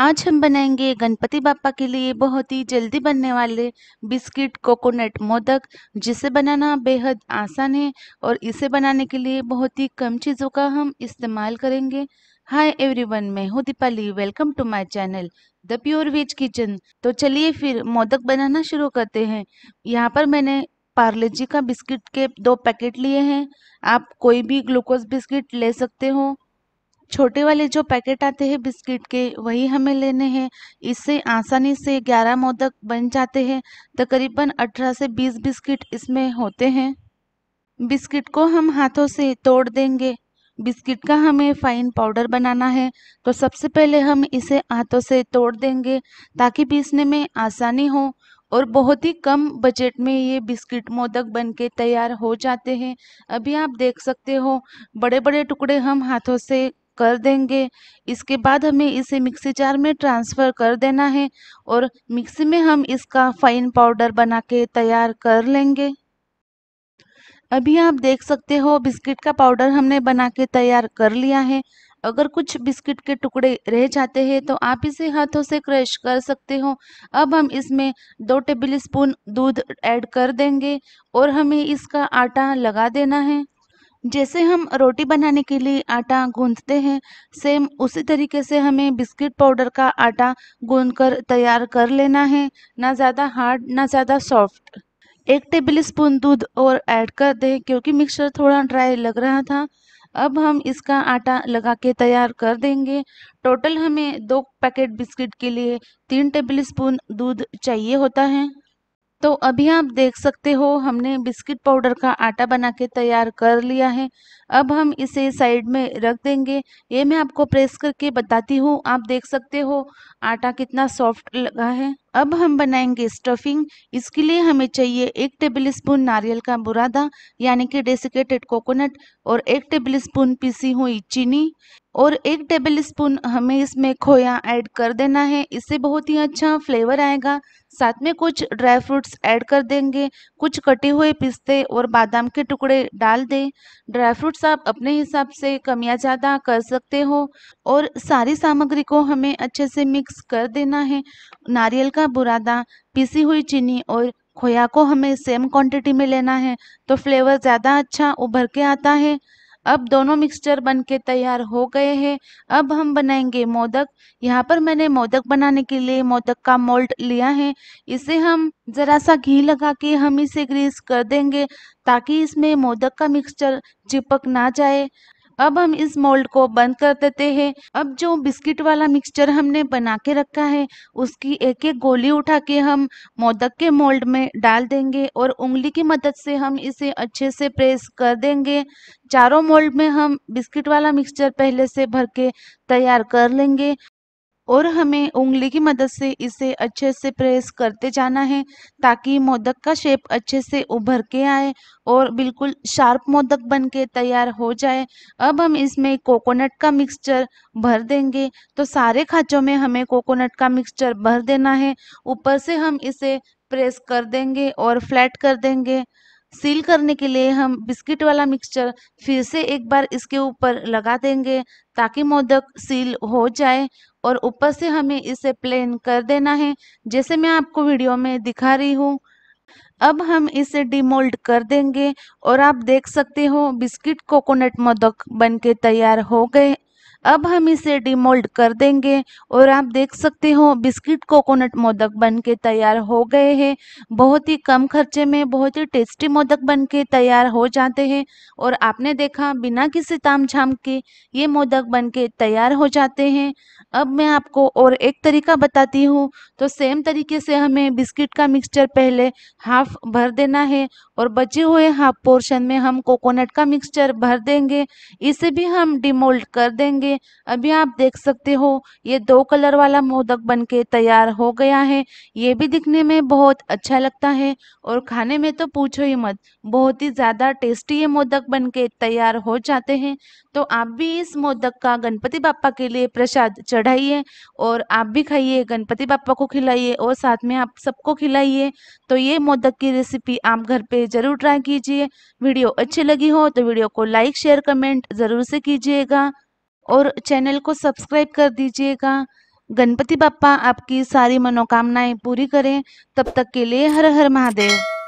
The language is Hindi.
आज हम बनाएंगे गणपति बापा के लिए बहुत ही जल्दी बनने वाले बिस्किट कोकोनट मोदक जिसे बनाना बेहद आसान है और इसे बनाने के लिए बहुत ही कम चीज़ों का हम इस्तेमाल करेंगे हाय एवरीवन मैं हूँ Deepali welcome to my channel the pure veg kitchen तो चलिए फिर मोदक बनाना शुरू करते हैं यहाँ पर मैंने पार्ले जी का बिस्किट के दो पैकेट लिए हैं आप कोई भी ग्लूकोज बिस्किट ले सकते हो छोटे वाले जो पैकेट आते हैं बिस्किट के वही हमें लेने हैं इससे आसानी से ग्यारह मोदक बन जाते हैं तकरीबन अठारह से बीस बिस्किट इसमें होते हैं बिस्किट को हम हाथों से तोड़ देंगे बिस्किट का हमें फाइन पाउडर बनाना है तो सबसे पहले हम इसे हाथों से तोड़ देंगे ताकि पीसने में आसानी हो और बहुत ही कम बजट में ये बिस्किट मोदक बनके तैयार हो जाते हैं अभी आप देख सकते हो बड़े बड़े टुकड़े हम हाथों से कर देंगे इसके बाद हमें इसे मिक्सी जार में ट्रांसफ़र कर देना है और मिक्सी में हम इसका फाइन पाउडर बना के तैयार कर लेंगे अभी आप देख सकते हो बिस्किट का पाउडर हमने बना के तैयार कर लिया है अगर कुछ बिस्किट के टुकड़े रह जाते हैं तो आप इसे हाथों से क्रश कर सकते हो अब हम इसमें दो टेबल स्पून दूध ऐड कर देंगे और हमें इसका आटा लगा देना है जैसे हम रोटी बनाने के लिए आटा गूंथते हैं सेम उसी तरीके से हमें बिस्किट पाउडर का आटा गूंद कर तैयार कर लेना है ना ज़्यादा हार्ड ना ज़्यादा सॉफ्ट एक टेबल स्पून दूध और ऐड कर दें क्योंकि मिक्सचर थोड़ा ड्राई लग रहा था अब हम इसका आटा लगा के तैयार कर देंगे टोटल हमें दो पैकेट बिस्किट के लिए तीन टेबल स्पून दूध चाहिए होता है तो अभी आप देख सकते हो हमने बिस्किट पाउडर का आटा बना के तैयार कर लिया है अब हम इसे साइड में रख देंगे ये मैं आपको प्रेस करके बताती हूँ आप देख सकते हो आटा कितना सॉफ्ट लगा है अब हम बनाएंगे स्टफिंग इसके लिए हमें चाहिए एक टेबल स्पून नारियल का बुरादा यानी कि डेसिकेटेड कोकोनट और एक टेबल स्पून पीसी हुई चीनी और एक टेबल स्पून हमें इसमें खोया ऐड कर देना है इससे बहुत ही अच्छा फ्लेवर आएगा साथ में कुछ ड्राई फ्रूट्स ऐड कर देंगे कुछ कटे हुए पिस्ते और बादाम के टुकड़े डाल दें ड्राई फ्रूट्स आप अपने हिसाब से कम या ज़्यादा कर सकते हो और सारी सामग्री को हमें अच्छे से मिक्स कर देना है नारियल का का बुरादा पीसी हुई चीनी और खोया को हमें सेम क्वांटिटी में लेना है तो फ्लेवर ज़्यादा अच्छा उभर के आता है अब दोनों मिक्सचर बनके तैयार हो गए हैं अब हम बनाएंगे मोदक यहाँ पर मैंने मोदक बनाने के लिए मोदक का मोल्ट लिया है इसे हम ज़रा सा घी लगा के हम इसे ग्रीस कर देंगे ताकि इसमें मोदक का मिक्सचर चिपक ना जाए अब हम इस मोल्ड को बंद कर देते हैं अब जो बिस्किट वाला मिक्सचर हमने बना के रखा है उसकी एक एक गोली उठा के हम मोदक के मोल्ड में डाल देंगे और उंगली की मदद से हम इसे अच्छे से प्रेस कर देंगे चारों मोल्ड में हम बिस्किट वाला मिक्सचर पहले से भर के तैयार कर लेंगे और हमें उंगली की मदद से इसे अच्छे से प्रेस करते जाना है ताकि मोदक का शेप अच्छे से उभर के आए और बिल्कुल शार्प मोदक बन के तैयार हो जाए अब हम इसमें कोकोनट का मिक्सचर भर देंगे तो सारे खाँचों में हमें कोकोनट का मिक्सचर भर देना है ऊपर से हम इसे प्रेस कर देंगे और फ्लैट कर देंगे सील करने के लिए हम बिस्किट वाला मिक्सचर फिर से एक बार इसके ऊपर लगा देंगे ताकि मोदक सील हो जाए और ऊपर से हमें इसे प्लेन कर देना है जैसे मैं आपको वीडियो में दिखा रही हूँ अब हम इसे डिमोल्ड कर देंगे और आप देख सकते हो बिस्किट कोकोनट मोदक बनके तैयार हो गए अब हम इसे डिमोल्ड कर देंगे और आप देख सकते हो बिस्किट कोकोनट मोदक बन के तैयार हो गए हैं बहुत ही कम खर्चे में बहुत ही टेस्टी मोदक बन के तैयार हो जाते हैं और आपने देखा बिना किसी ताम झाम के ये मोदक बन के तैयार हो जाते हैं अब मैं आपको और एक तरीका बताती हूँ तो सेम तरीके से हमें बिस्किट का मिक्सचर पहले हाफ भर देना है और बचे हुए हाफ पोर्शन में हम कोकोनट का मिक्सचर भर देंगे इसे भी हम डिमोल्ड कर देंगे लिए अभी आप देख सकते हो ये दो कलर वाला मोदक बनके तैयार हो गया है ये भी दिखने में बहुत अच्छा लगता है और खाने में तो पूछो ही मत बहुत ही ज़्यादा टेस्टी ये मोदक बनके तैयार हो जाते हैं तो आप भी इस मोदक का गणपति बापा के लिए प्रसाद चढ़ाइए और आप भी खाइए गणपति बापा को खिलाइए और साथ में आप सबको खिलाइए तो ये मोदक की रेसिपी आप घर पे ज़रूर ट्राई कीजिए वीडियो अच्छी लगी हो तो वीडियो को लाइक शेयर कमेंट ज़रूर से कीजिएगा और चैनल को सब्सक्राइब कर दीजिएगा गणपति बापा आपकी सारी मनोकामनाएं पूरी करें तब तक के लिए हर हर महादेव